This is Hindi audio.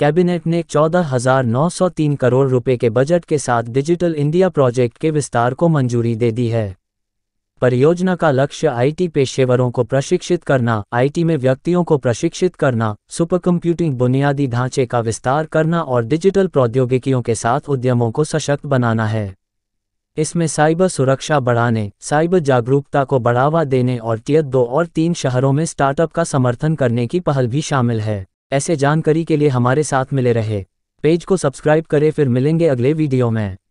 कैबिनेट ने 14,903 करोड़ रुपए के बजट के साथ डिजिटल इंडिया प्रोजेक्ट के विस्तार को मंजूरी दे दी है परियोजना का लक्ष्य आईटी पेशेवरों को प्रशिक्षित करना आईटी में व्यक्तियों को प्रशिक्षित करना सुपर कंप्यूटिंग बुनियादी ढांचे का विस्तार करना और डिजिटल प्रौद्योगिकियों के साथ उद्यमों को सशक्त बनाना है इसमें साइबर सुरक्षा बढ़ाने साइबर जागरूकता को बढ़ावा देने और टीयर दो और तीन शहरों में स्टार्टअप का समर्थन करने की पहल भी शामिल है ऐसे जानकारी के लिए हमारे साथ मिले रहे पेज को सब्सक्राइब करें फिर मिलेंगे अगले वीडियो में